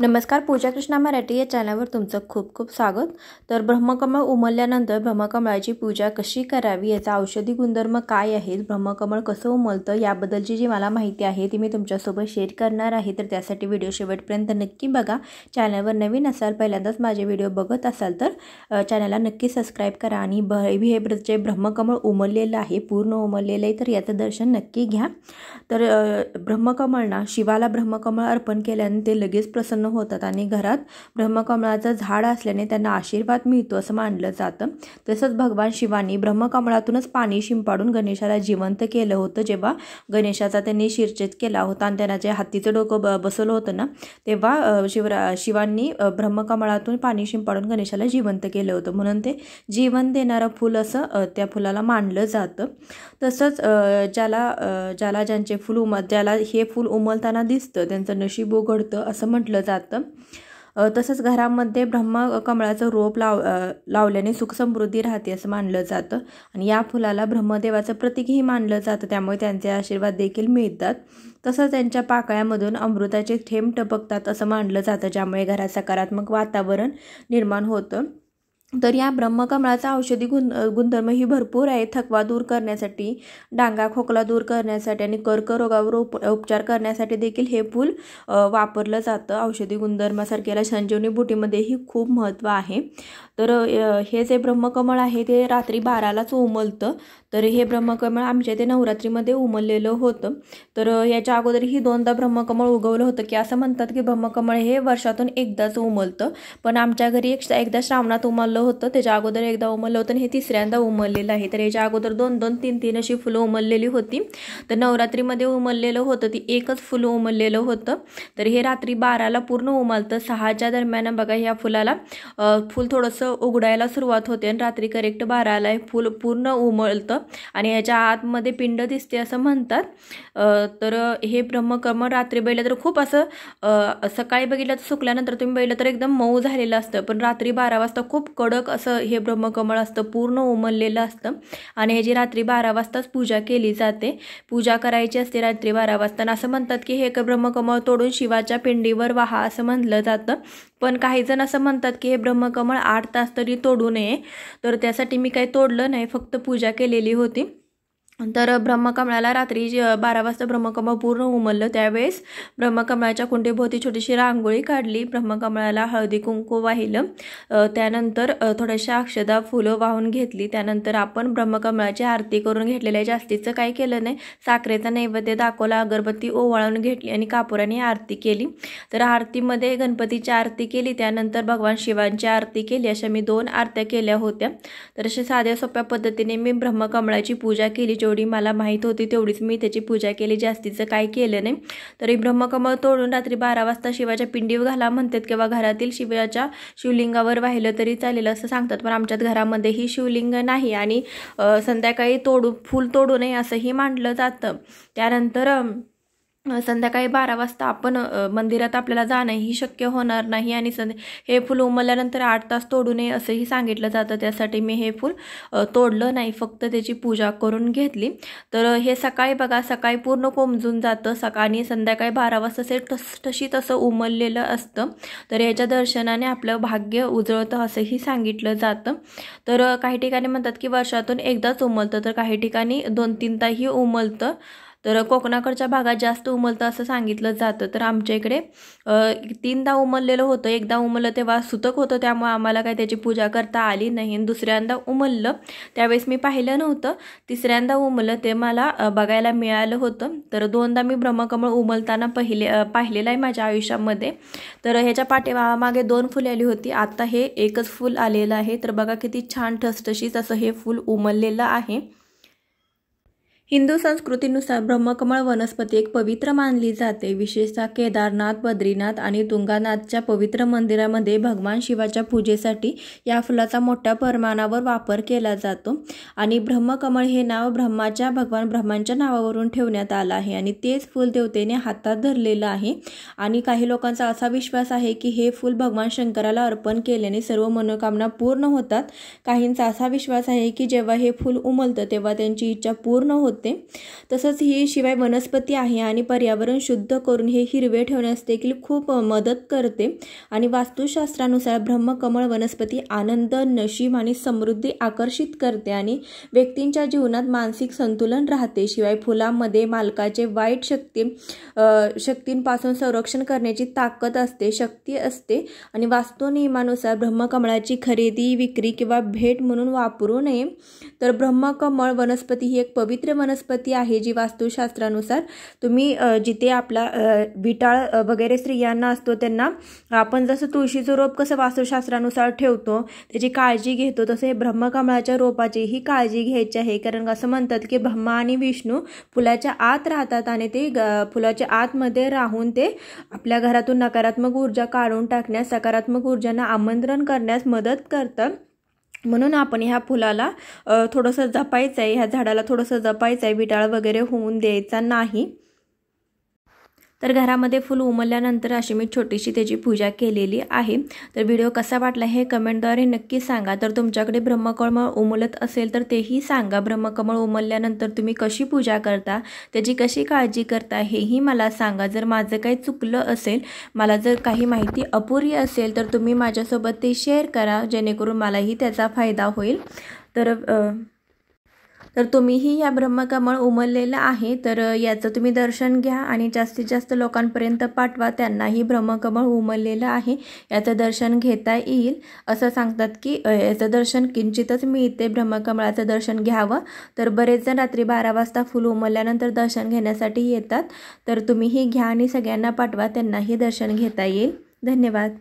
नमस्कार पूजा कृष्णा मराठी या चॅनलवर तुमचं खूप खूप स्वागत तर ब्रह्मकमळ उमलल्यानंतर ब्रह्मकमळाची पूजा कशी करावी याचा औषधी गुणधर्म काय आहे ब्रह्मकमळ कसं उमलतं याबद्दलची जी मला माहिती आहे ती मी तुमच्यासोबत शेअर करणार आहे तर त्यासाठी व्हिडिओ शेवटपर्यंत नक्की बघा चॅनलवर नवीन असाल पहिल्यांदाच माझे व्हिडिओ बघत असाल तर चॅनलला नक्की सबस्क्राईब करा आणि ब हे जे ब्रह्मकमळ उमललेलं आहे पूर्ण उमललेलं आहे तर याचं दर्शन नक्की घ्या तर ब्रह्मकमळ ना शिवाला ब्रह्मकमळ अर्पण केल्याने ते लगेच प्रसन्न होतात आणि घरात ब्रह्मकमळाचं झाड असल्याने त्यांना आशीर्वाद मिळतो असं मानलं जातं तसंच भगवान शिवानी ब्रह्मकमळातूनच पाणी शिंपाडून गणेशाला जिवंत केलं होतं जेव्हा गणेशाचा त्यांनी शिरचेत केला होता आणि त्यांना जे हत्तीचं डोकं ब बसवलं होतं ना तेव्हा शिवरा शिवांनी ब्रह्मकमळातून पाणी शिंपाडून गणेशाला जिवंत केलं होतं म्हणून ते जीवन देणारं फुल असं त्या फुलाला मानलं जातं तसंच ज्याला ज्याला ज्यांचे फुल उम ज्याला हे फुल उमलताना दिसतं त्यांचं नशीब उघडतं असं म्हटलं जातं जातं तसंच घरामध्ये ब्रह्म कमळाचं रोप लाव लावल्याने सुखसमृद्धी राहते असं मानलं जातं आणि या फुलाला ब्रह्मदेवाचं प्रतीकही मानलं जातं त्यामुळे त्यांचे आशीर्वाद देखील मिळतात तसंच त्यांच्या पाकळ्यामधून अमृताचे थेंब टपकतात असं मानलं जातं ज्यामुळे घरात सकारात्मक वातावरण निर्माण होतं तर या ब्रह्मकमळाचा औषधी गुण गुणधर्म ही भरपूर आहे थकवा दूर करण्यासाठी डांगा खोकला दूर करण्यासाठी आणि कर्करोगावर उप उपचार करण्यासाठी देखील हे फूल वापरलं जातं औषधी गुणधर्मासारख्याला संजीवनी बुटीमध्येही खूप महत्त्व आहे तर हे जे ब्रह्मकमळ आहे ते रात्री बारालाच उमलतं तर हे ब्रह्मकमळ आमच्या इथे नवरात्रीमध्ये उमललेलं होतं तर याच्या अगोदर ही दोनदा ब्रह्मकमळ उगवलं होतं की असं म्हणतात की ब्रह्मकमळ हे वर्षातून एकदाच उमलतं पण आमच्या घरी एक एकदा श्रावणात उमललं होतं त्याच्या अगोदर एकदा उमललं होतं आणि हे तिसऱ्यांदा उमललेलं आहे तर याच्या अगोदर दोन दोन तीन तीन अशी फुलं उमललेली होती तर नवरात्रीमध्ये उमललेलं होतं ती एकच फुलं उमललेलं होतं तर हे रात्री बाराला पूर्ण उमलतं सहाच्या दरम्यान बघा ह्या फुलाला फुल थोडंसं उघडायला सुरुवात होते आणि रात्री करेक्ट बाराला फुल पूर्ण उमळतं आणि ह्याच्या आतमध्ये पिंड दिसते असं म्हणतात तर हे ब्रह्मकर्म रात्री बैलं तर खूप असं सकाळी बघितलं तर सुकल्यानंतर तुम्ही बैलं तर एकदम मऊ झालेलं असतं पण रात्री बारा वाजता खूप कडक असं हे ब्रह्मकमळ असतं पूर्ण उमललेलं असतं आणि ह्याची रात्री बारा वाजताच पूजा केली जाते पूजा करायची असते रात्री बारा वाजता असं म्हणतात की हे ब्रह्मकमळ तोडून शिवाच्या पिंडीवर व्हा असं म्हणलं जातं पण काही जण असं म्हणतात की हे ब्रह्मकमळ आठ तास तरी तोडू नये तर त्यासाठी मी काही तोडलं नाही फक्त पूजा केलेली होती तर ब्रह्मकमळाला रात्री जे बारा वाजता ब्रह्मकमळ पूर्ण उमललं त्यावेळेस ब्रह्मकमळाच्या कुंडीभोवती छोटीशी रांगोळी काढली ब्रह्मकमळाला हळदी कुंकू वाहिलं त्यानंतर थोड्याशा अक्षदा फुलं वाहून घेतली त्यानंतर आपण ब्रह्मकमळाची आरती करून घेतलेल्या जास्तीचं काही केलं नाही साखरेचा नैवेद्य दाखवला अगरबत्ती ओवाळून घेतली आणि कापुराने आरती केली तर आरतीमध्ये गणपतीची आरती केली त्यानंतर भगवान शिवांची आरती केली अशा मी दोन आरत्या केल्या होत्या तर अशा साध्या सोप्या पद्धतीने मी ब्रह्मकमळाची पूजा केली जेवढी मला माहीत होती तेवढीच मी त्याची पूजा केली जास्तीचं काय केलं नाही तरी ब्रह्मकमळ तोडून रात्री बारा वाजता शिवाच्या पिंडीवर घाला म्हणतात किंवा घरातील शिवाच्या शिवलिंगावर वाहिलं तरी चालेल असं सांगतात पण आमच्यात घरामध्ये ही शिवलिंग नाही आणि संध्याकाळी तोडू फूल तोडू नये असंही मांडलं जातं त्यानंतर संध्याकाळी बारा वाजता आपण मंदिरात आपल्याला जाणंही ही शक्य होणार नाही आणि सं हे फूल उमलल्यानंतर आठ तास तोडू नये असंही सांगितलं जातं त्यासाठी मी हे फूल तोडलं नाही फक्त त्याची पूजा करून घेतली तर हे सकाळी बघा सकाळी पूर्ण कोमजून जातं सकाळी संध्याकाळी बारा वाजता से ठसठशी तसं उमललेलं असतं तर याच्या दर्शनाने आपलं भाग्य उजळतं असंही सांगितलं जातं तर काही ठिकाणी म्हणतात की वर्षातून एकदाच उमलतं तर काही ठिकाणी दोन तीनदाही उमलतं तर कोकणाकडच्या भागात जास्त उमलतं असं सांगितलं जातं तर आमच्या इकडे तीनदा उमललेलं होतं एकदा उमललं तेव्हा सुतक होतं त्यामुळे आम्हाला काय त्याची पूजा करता आली नाही दुसऱ्यांदा उमललं त्यावेळेस मी पाहिलं नव्हतं तिसऱ्यांदा उमललं ते मला बघायला मिळालं होतं तर दोनदा मी ब्रह्मकमळ उमलताना पहिले पाहिलेलं आहे माझ्या आयुष्यामध्ये तर ह्याच्या पाठीमागे दोन फुले आली होती आत्ता हे एकच फूल आलेलं आहे तर बघा किती छान ठसठशीच असं हे फूल उमललेलं आहे हिंदू संस्कृतीनुसार ब्रह्मकमळ वनस्पती एक पवित्र मानली जाते विशेषतः केदारनाथ बद्रीनाथ आणि तुंगानाथच्या पवित्र मंदिरामध्ये भगवान शिवाच्या पूजेसाठी या फुलाचा मोठ्या प्रमाणावर वापर केला जातो आणि ब्रह्मकमळ हे नाव ब्रह्माच्या भगवान ब्रह्मांच्या नावावरून ठेवण्यात आलं आहे आणि तेच फुल देवतेने हातात धरलेलं आहे आणि काही लोकांचा असा विश्वास आहे की हे फुल भगवान शंकराला अर्पण केल्याने सर्व मनोकामना पूर्ण होतात काहींचा असा विश्वास आहे की जेव्हा हे फुल उमलतं तेव्हा त्यांची इच्छा पूर्ण होते होते तसंच ही शिवाय वनस्पती आहे आणि पर्यावरण शुद्ध करून हे हिरवे ठेवण्यास देखील खूप मदत करते आणि वास्तुशास्त्रानुसार ब्रह्मकमळ वनस्पती आनंद नशीब आणि समृद्धी आकर्षित करते आणि व्यक्तींच्या जीवनात मानसिक संतुलन राहते शिवाय फुलांमध्ये मालकाचे वाईट शक्ती शक्तींपासून संरक्षण करण्याची ताकद असते शक्ती असते आणि वास्तुनियमानुसार ब्रह्मकमळाची खरेदी विक्री किंवा भेट म्हणून वापरू नये तर ब्रह्मकमळ वनस्पती ही एक पवित्र वनस्पती वनस्पती आहे जी वास्तुशास्त्रानुसार तुम्ही जिथे आपला विटाळ वगैरे स्त्रियांना असतो त्यांना आपण जसं तुळशीचं रोप कसं वास्तुशास्त्रानुसार ठेवतो त्याची काळजी घेतो तसं हे ब्रह्मकमळाच्या रोपाचीही काळजी घ्यायची आहे कारण असं म्हणतात की ब्रह्मा आणि विष्णू फुलाच्या आत राहतात आणि ते फुलाच्या आतमध्ये राहून ते आपल्या घरातून नकारात्मक ऊर्जा काढून टाकण्यास सकारात्मक ऊर्जांना आमंत्रण करण्यास मदत करतं म्हणून आपण ह्या फुलाला थोडंसं जपायचं आहे ह्या झाडाला थोडंसं जपायचं आहे विटाळ वगैरे होऊन द्यायचा नाही तर घरामध्ये फुल उमलल्यानंतर अशी मी छोटीशी त्याची पूजा केलेली आहे तर व्हिडिओ कसा वाटला हे कमेंटद्वारे नक्की सांगा तर तुमच्याकडे ब्रह्मकमळ उमलत असेल तर तेही सांगा ब्रह्मकमळ उमलल्यानंतर तुम्ही कशी पूजा करता त्याची कशी काळजी करता हेही मला सांगा जर माझं काही चुकलं असेल मला जर काही माहिती अपुरी असेल तर तुम्ही माझ्यासोबत ते शेअर करा जेणेकरून मलाही त्याचा फायदा होईल तर तर तुम्हीही या ब्रह्मकमळ उमललेलं आहे तर याचं तुम्ही दर्शन घ्या आणि जास्तीत जास्त लोकांपर्यंत पाठवा त्यांनाही ब्रह्मकमळ उमललेलं आहे याचं दर्शन घेता येईल असं सांगतात की याचं दर्शन किंचितच मिळते ब्रह्मकमळाचं दर्शन घ्यावं तर बरेच जण रात्री बारा वाजता फुल उमलल्यानंतर दर्शन घेण्यासाठी येतात तर तुम्हीही घ्या आणि सगळ्यांना पाठवा त्यांनाही दर्शन घेता येईल धन्यवाद